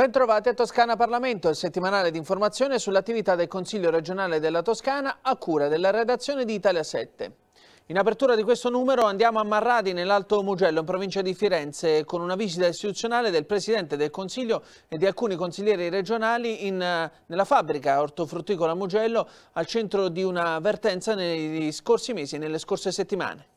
Bentrovati a Toscana Parlamento, il settimanale di informazione sull'attività del Consiglio regionale della Toscana a cura della redazione di Italia 7. In apertura di questo numero andiamo a Marradi nell'Alto Mugello in provincia di Firenze con una visita istituzionale del Presidente del Consiglio e di alcuni consiglieri regionali in, eh, nella fabbrica ortofrutticola Mugello al centro di una vertenza negli scorsi mesi e nelle scorse settimane.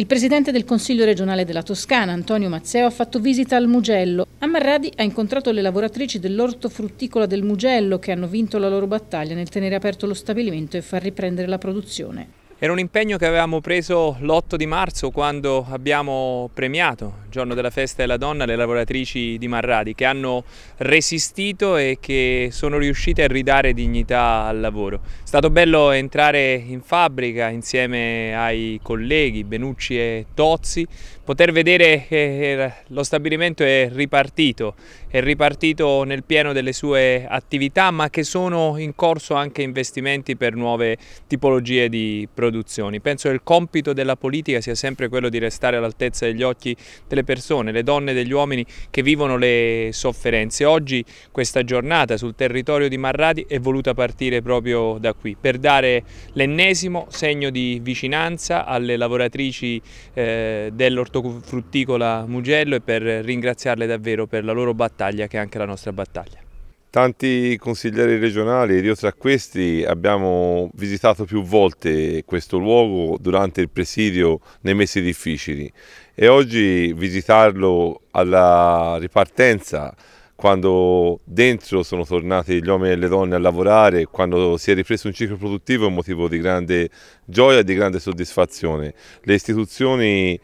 Il presidente del Consiglio regionale della Toscana, Antonio Mazzeo, ha fatto visita al Mugello. A Marradi ha incontrato le lavoratrici dell'ortofrutticola del Mugello che hanno vinto la loro battaglia nel tenere aperto lo stabilimento e far riprendere la produzione. Era un impegno che avevamo preso l'8 di marzo quando abbiamo premiato, giorno della festa della donna, le lavoratrici di Marradi che hanno resistito e che sono riuscite a ridare dignità al lavoro. È stato bello entrare in fabbrica insieme ai colleghi Benucci e Tozzi, poter vedere che eh, lo stabilimento è ripartito, è ripartito nel pieno delle sue attività ma che sono in corso anche investimenti per nuove tipologie di prodotti produzioni. Penso che il compito della politica sia sempre quello di restare all'altezza degli occhi delle persone, le donne e degli uomini che vivono le sofferenze. Oggi questa giornata sul territorio di Marradi è voluta partire proprio da qui, per dare l'ennesimo segno di vicinanza alle lavoratrici eh, dell'ortofrutticola Mugello e per ringraziarle davvero per la loro battaglia che è anche la nostra battaglia. Tanti consiglieri regionali ed io tra questi abbiamo visitato più volte questo luogo durante il presidio nei mesi difficili e oggi visitarlo alla ripartenza quando dentro sono tornati gli uomini e le donne a lavorare, quando si è ripreso un ciclo produttivo è un motivo di grande gioia e di grande soddisfazione. Le istituzioni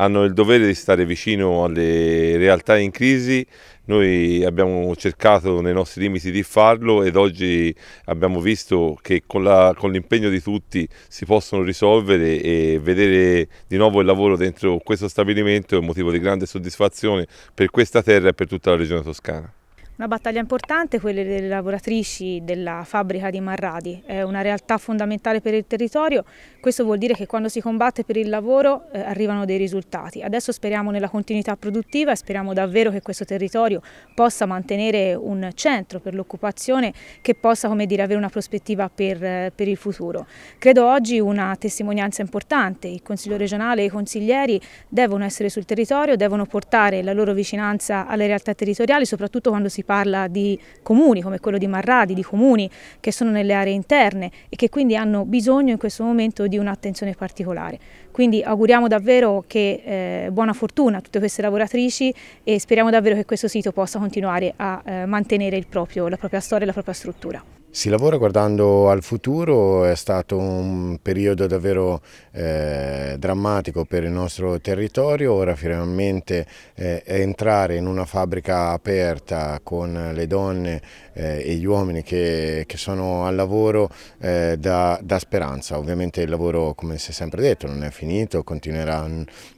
hanno il dovere di stare vicino alle realtà in crisi, noi abbiamo cercato nei nostri limiti di farlo ed oggi abbiamo visto che con, l'impegno di tutti si possono risolvere e vedere di nuovo il lavoro dentro questo stabilimento è un motivo di grande soddisfazione per questa terra e per tutta la regione toscana. Una battaglia importante è quella delle lavoratrici della fabbrica di Marradi, è una realtà fondamentale per il territorio, questo vuol dire che quando si combatte per il lavoro eh, arrivano dei risultati. Adesso speriamo nella continuità produttiva e speriamo davvero che questo territorio possa mantenere un centro per l'occupazione che possa come dire, avere una prospettiva per, eh, per il futuro. Credo oggi una testimonianza importante, il Consiglio regionale e i consiglieri devono essere sul territorio, devono portare la loro vicinanza alle realtà territoriali, soprattutto quando si parla di comuni come quello di Marradi, di comuni che sono nelle aree interne e che quindi hanno bisogno in questo momento di un'attenzione particolare. Quindi auguriamo davvero che eh, buona fortuna a tutte queste lavoratrici e speriamo davvero che questo sito possa continuare a eh, mantenere proprio, la propria storia e la propria struttura. Si lavora guardando al futuro, è stato un periodo davvero eh, drammatico per il nostro territorio, ora finalmente eh, entrare in una fabbrica aperta con le donne eh, e gli uomini che, che sono al lavoro eh, dà, dà speranza. Ovviamente il lavoro, come si è sempre detto, non è finito, continuerà,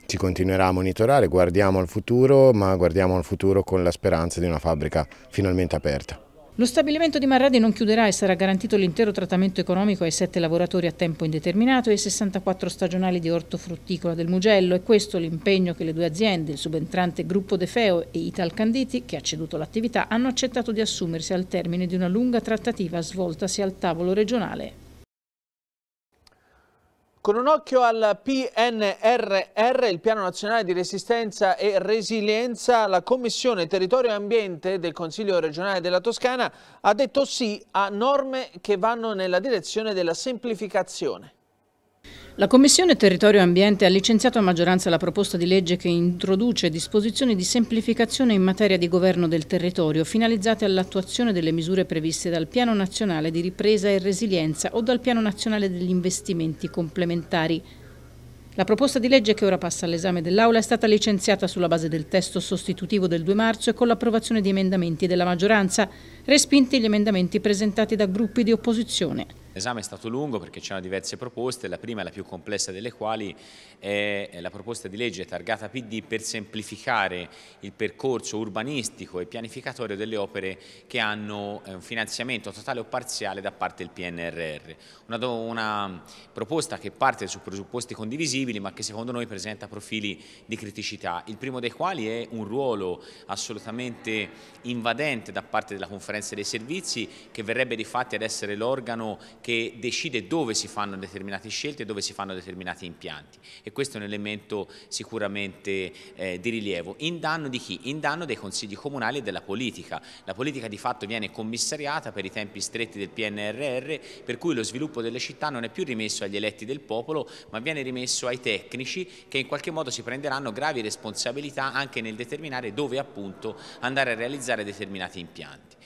ci continuerà a monitorare, guardiamo al futuro, ma guardiamo al futuro con la speranza di una fabbrica finalmente aperta. Lo stabilimento di Marradi non chiuderà e sarà garantito l'intero trattamento economico ai sette lavoratori a tempo indeterminato e ai 64 stagionali di ortofrutticola del Mugello. È questo l'impegno che le due aziende, il subentrante Gruppo De Feo e Ital Canditi, che ha ceduto l'attività, hanno accettato di assumersi al termine di una lunga trattativa svoltasi al tavolo regionale. Con un occhio al PNRR, il Piano Nazionale di Resistenza e Resilienza, la Commissione Territorio e Ambiente del Consiglio regionale della Toscana ha detto sì a norme che vanno nella direzione della semplificazione. La Commissione Territorio e Ambiente ha licenziato a maggioranza la proposta di legge che introduce disposizioni di semplificazione in materia di governo del territorio finalizzate all'attuazione delle misure previste dal Piano Nazionale di Ripresa e Resilienza o dal Piano Nazionale degli Investimenti Complementari. La proposta di legge che ora passa all'esame dell'Aula è stata licenziata sulla base del testo sostitutivo del 2 marzo e con l'approvazione di emendamenti della maggioranza, respinti gli emendamenti presentati da gruppi di opposizione. L'esame è stato lungo perché c'erano diverse proposte, la prima e la più complessa delle quali è la proposta di legge targata PD per semplificare il percorso urbanistico e pianificatorio delle opere che hanno eh, un finanziamento totale o parziale da parte del PNRR. Una, una proposta che parte su presupposti condivisibili ma che secondo noi presenta profili di criticità, il primo dei quali è un ruolo assolutamente invadente da parte della conferenza dei servizi che verrebbe di fatti ad essere l'organo che decide dove si fanno determinate scelte e dove si fanno determinati impianti e questo è un elemento sicuramente eh, di rilievo. In danno di chi? In danno dei consigli comunali e della politica. La politica di fatto viene commissariata per i tempi stretti del PNRR per cui lo sviluppo delle città non è più rimesso agli eletti del popolo ma viene rimesso ai tecnici che in qualche modo si prenderanno gravi responsabilità anche nel determinare dove appunto andare a realizzare determinati impianti.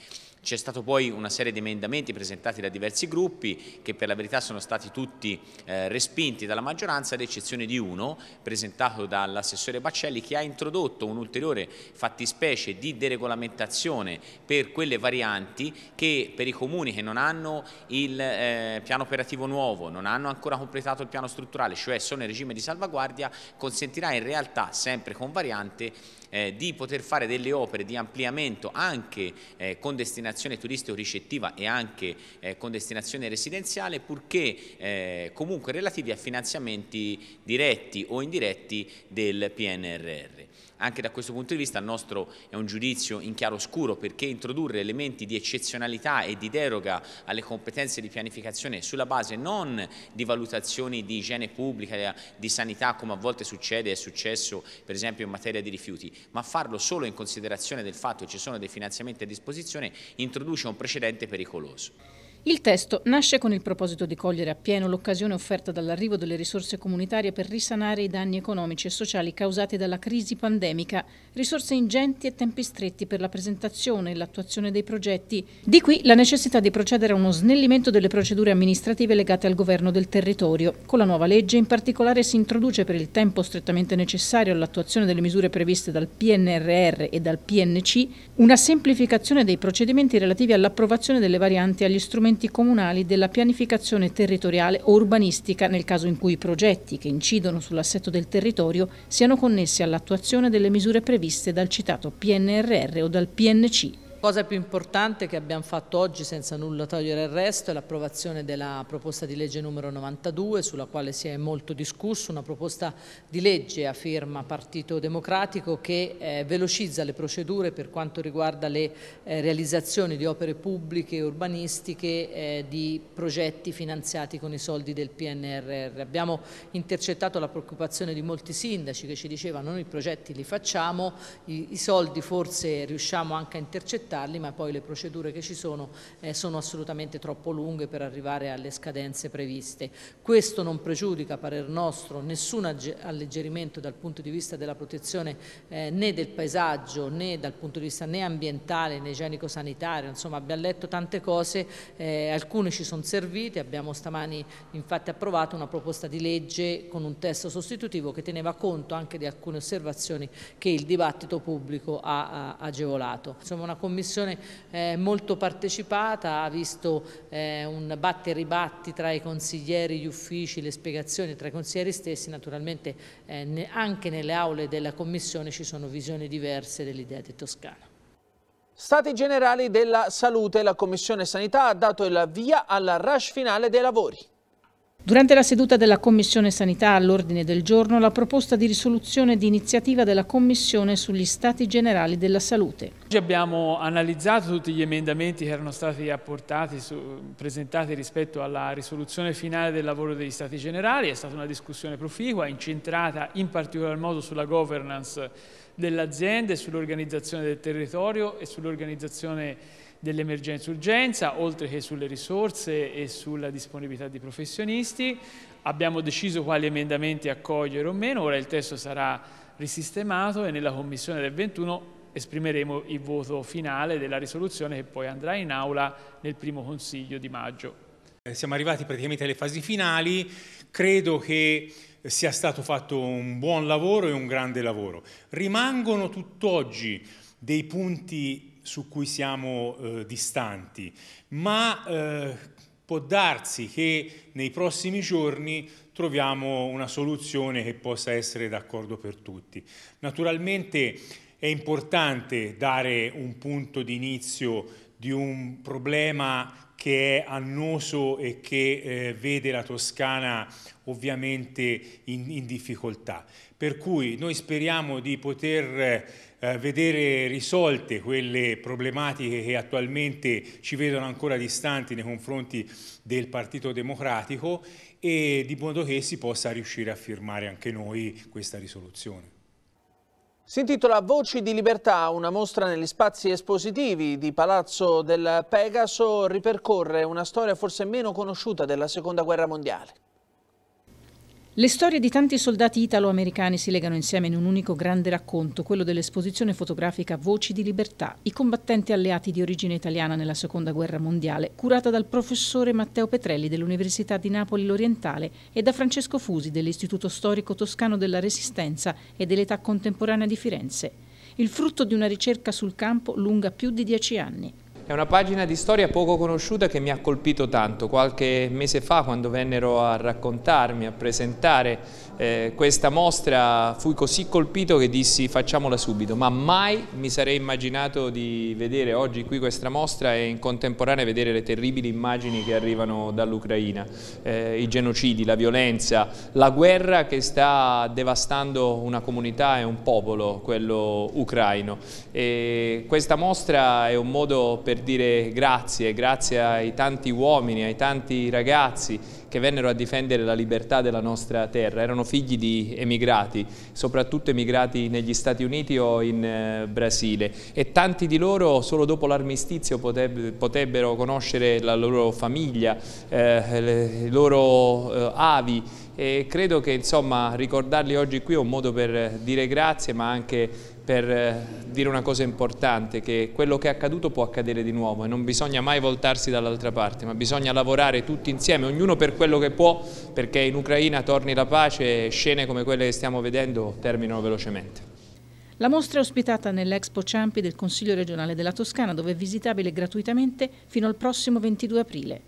C'è stata poi una serie di emendamenti presentati da diversi gruppi che per la verità sono stati tutti eh, respinti dalla maggioranza ad eccezione di uno presentato dall'assessore Baccelli che ha introdotto un'ulteriore fattispecie di deregolamentazione per quelle varianti che per i comuni che non hanno il eh, piano operativo nuovo, non hanno ancora completato il piano strutturale, cioè sono in regime di salvaguardia, consentirà in realtà sempre con variante eh, di poter fare delle opere di ampliamento anche eh, con destinazione turistico-ricettiva e anche eh, con destinazione residenziale, purché eh, comunque relativi a finanziamenti diretti o indiretti del PNRR. Anche da questo punto di vista il nostro è un giudizio in chiaro scuro perché introdurre elementi di eccezionalità e di deroga alle competenze di pianificazione sulla base non di valutazioni di igiene pubblica, di sanità come a volte succede, è successo per esempio in materia di rifiuti, ma farlo solo in considerazione del fatto che ci sono dei finanziamenti a disposizione introduce un precedente pericoloso. Il testo nasce con il proposito di cogliere appieno l'occasione offerta dall'arrivo delle risorse comunitarie per risanare i danni economici e sociali causati dalla crisi pandemica, risorse ingenti e tempi stretti per la presentazione e l'attuazione dei progetti. Di qui la necessità di procedere a uno snellimento delle procedure amministrative legate al governo del territorio. Con la nuova legge in particolare si introduce per il tempo strettamente necessario all'attuazione delle misure previste dal PNRR e dal PNC una semplificazione dei procedimenti relativi all'approvazione delle varianti agli strumenti enti comunali della pianificazione territoriale o urbanistica nel caso in cui i progetti che incidono sull'assetto del territorio siano connessi all'attuazione delle misure previste dal citato PNRR o dal PNC cosa più importante che abbiamo fatto oggi senza nulla togliere il resto è l'approvazione della proposta di legge numero 92 sulla quale si è molto discusso, una proposta di legge a firma Partito Democratico che eh, velocizza le procedure per quanto riguarda le eh, realizzazioni di opere pubbliche e urbanistiche eh, di progetti finanziati con i soldi del PNRR. Abbiamo intercettato la preoccupazione di molti sindaci che ci dicevano noi i progetti li facciamo, i, i soldi forse riusciamo anche a intercettare accettarli, ma poi le procedure che ci sono eh, sono assolutamente troppo lunghe per arrivare alle scadenze previste. Questo non pregiudica, a parer nostro, nessun alleggerimento dal punto di vista della protezione eh, né del paesaggio né dal punto di vista né ambientale né igienico-sanitario, insomma abbiamo letto tante cose, eh, alcune ci sono servite, abbiamo stamani infatti approvato una proposta di legge con un testo sostitutivo che teneva conto anche di alcune osservazioni che il dibattito pubblico ha, ha agevolato. Insomma una commissione commissione eh, molto partecipata, ha visto eh, un batte e ribatti tra i consiglieri, gli uffici, le spiegazioni tra i consiglieri stessi, naturalmente eh, ne, anche nelle aule della commissione ci sono visioni diverse dell'idea di Toscana. Stati generali della salute, la Commissione Sanità ha dato il via alla rush finale dei lavori. Durante la seduta della Commissione Sanità all'ordine del giorno la proposta di risoluzione di iniziativa della Commissione sugli Stati Generali della Salute. Oggi abbiamo analizzato tutti gli emendamenti che erano stati apportati, su, presentati rispetto alla risoluzione finale del lavoro degli Stati Generali, è stata una discussione proficua, incentrata in particolar modo sulla governance dell'azienda e sull'organizzazione del territorio e sull'organizzazione dell'emergenza-urgenza, oltre che sulle risorse e sulla disponibilità di professionisti. Abbiamo deciso quali emendamenti accogliere o meno, ora il testo sarà risistemato e nella Commissione del 21 esprimeremo il voto finale della risoluzione che poi andrà in aula nel primo Consiglio di maggio. Eh, siamo arrivati praticamente alle fasi finali, credo che sia stato fatto un buon lavoro e un grande lavoro. Rimangono tutt'oggi dei punti su cui siamo eh, distanti, ma eh, può darsi che nei prossimi giorni troviamo una soluzione che possa essere d'accordo per tutti. Naturalmente è importante dare un punto di inizio di un problema che è annoso e che eh, vede la Toscana ovviamente in, in, difficoltà. Per cui noi speriamo di poter eh, vedere risolte quelle problematiche che attualmente ci vedono ancora distanti nei confronti del Partito Democratico e di modo che si possa riuscire a firmare anche noi questa risoluzione. Si intitola Voci di libertà, una mostra negli spazi espositivi di Palazzo del Pegaso ripercorre una storia forse meno conosciuta della Seconda Guerra Mondiale. Le storie di tanti soldati italo-americani si legano insieme in un unico grande racconto, quello dell'esposizione fotografica Voci di Libertà, i combattenti alleati di origine italiana nella Seconda Guerra Mondiale, curata dal professore Matteo Petrelli dell'Università di Napoli l'Orientale e da Francesco Fusi dell'Istituto Storico Toscano della Resistenza e dell'Età Contemporanea di Firenze. Il frutto di una ricerca sul campo lunga più di dieci anni. È una pagina di storia poco conosciuta che mi ha colpito tanto. Qualche mese fa, quando vennero a raccontarmi, a presentare eh, questa mostra fui così colpito che dissi facciamola subito, ma mai mi sarei immaginato di vedere oggi qui questa mostra e in contemporanea vedere le terribili immagini che arrivano dall'Ucraina, eh, i genocidi, la violenza, la guerra che sta devastando una comunità e un popolo, quello ucraino. E questa mostra è un modo per dire grazie, grazie ai tanti uomini, ai tanti ragazzi che vennero a difendere la libertà della nostra terra, erano figli di emigrati, soprattutto emigrati negli Stati Uniti o in eh, Brasile e tanti di loro solo dopo l'armistizio potrebbero conoscere la loro famiglia, eh, i loro eh, avi, e credo che insomma, ricordarli oggi qui è un modo per dire grazie ma anche per eh, dire una cosa importante che quello che è accaduto può accadere di nuovo e non bisogna mai voltarsi dall'altra parte ma bisogna lavorare tutti insieme ognuno per quello che può perché in Ucraina torni la pace e scene come quelle che stiamo vedendo terminano velocemente. La mostra è ospitata nell'Expo Ciampi del Consiglio regionale della Toscana dove è visitabile gratuitamente fino al prossimo 22 aprile.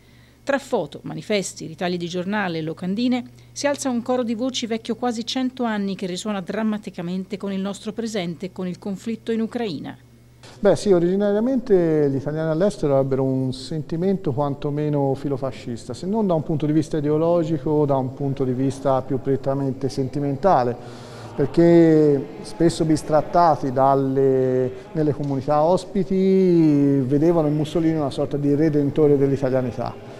Tra foto, manifesti, ritagli di giornale e locandine si alza un coro di voci vecchio quasi cento anni che risuona drammaticamente con il nostro presente e con il conflitto in Ucraina. Beh sì, originariamente gli italiani all'estero avrebbero un sentimento quantomeno filofascista, se non da un punto di vista ideologico, da un punto di vista più prettamente sentimentale, perché spesso bistrattati dalle, nelle comunità ospiti vedevano in Mussolini una sorta di redentore dell'italianità.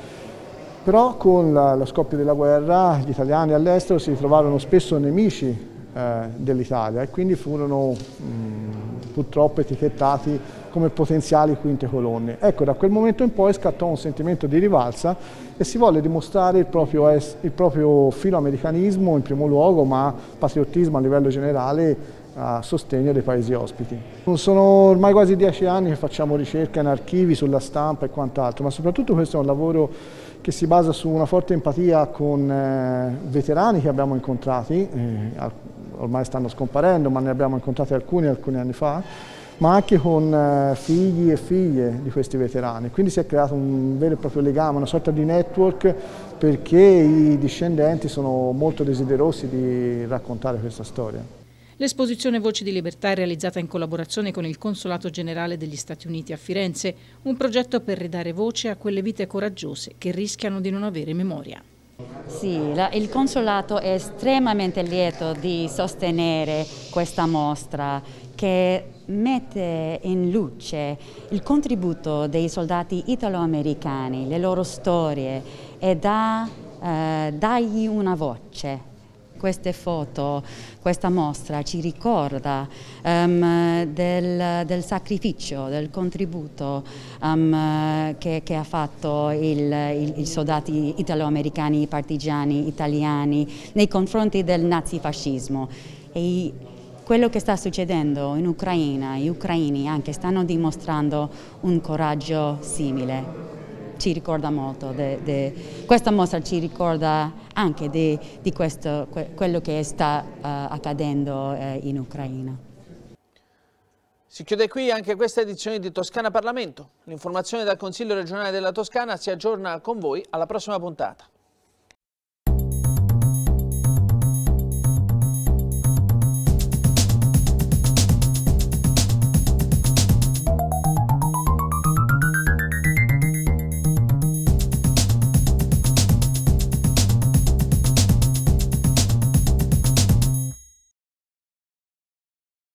Però con la, lo scoppio della guerra gli italiani all'estero si ritrovarono spesso nemici eh, dell'Italia e quindi furono mh, mm, purtroppo etichettati come potenziali quinte colonne. Ecco, da quel momento in poi scattò un sentimento di rivalsa e si volle dimostrare il proprio, es, il proprio filoamericanismo in primo luogo, ma patriottismo a livello generale a sostegno dei paesi ospiti. Sono ormai quasi dieci anni che facciamo ricerca in archivi, sulla stampa e quant'altro, ma soprattutto questo è un lavoro che si basa su una forte empatia con eh, veterani che abbiamo incontrati, eh, ormai stanno scomparendo, ma ne abbiamo incontrati alcuni alcuni anni fa, ma anche con eh, figli e figlie di questi veterani. Quindi si è creato un vero e proprio legame, una sorta di network perché i discendenti sono molto desiderosi di raccontare questa storia. L'esposizione Voci di Libertà è realizzata in collaborazione con il Consolato Generale degli Stati Uniti a Firenze, un progetto per ridare voce a quelle vite coraggiose che rischiano di non avere memoria. Sì, la, il Consolato è estremamente lieto di sostenere questa mostra che mette in luce il contributo dei soldati italo-americani, le loro storie e dà, eh, dagli una voce queste foto, questa mostra ci ricorda um, del, del, sacrificio, del contributo um, che, che, ha fatto il, il, i soldati italo-americani, i partigiani italiani nei confronti del nazifascismo. E quello che sta succedendo in Ucraina, gli ucraini anche stanno dimostrando un coraggio simile ci ricorda molto, de, de, questa mostra ci ricorda anche di, di questo, que, quello che sta uh, accadendo uh, in Ucraina. Si chiude qui anche questa edizione di Toscana Parlamento. L'informazione dal Consiglio regionale della Toscana si aggiorna con voi alla prossima puntata.